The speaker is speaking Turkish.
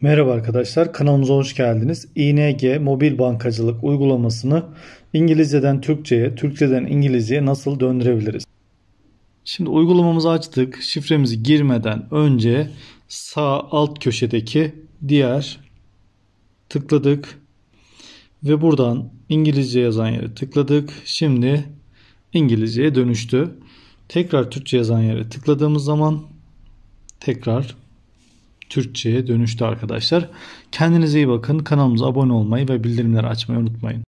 Merhaba arkadaşlar kanalımıza hoş geldiniz. ING mobil bankacılık uygulamasını İngilizceden Türkçe'ye, Türkçeden İngilizce'ye nasıl döndürebiliriz? Şimdi uygulamamızı açtık. Şifremizi girmeden önce sağ alt köşedeki diğer tıkladık. Ve buradan İngilizce yazan yere tıkladık. Şimdi İngilizce'ye dönüştü. Tekrar Türkçe yazan yere tıkladığımız zaman tekrar Türkçe'ye dönüştü arkadaşlar. Kendinize iyi bakın. Kanalımıza abone olmayı ve bildirimleri açmayı unutmayın.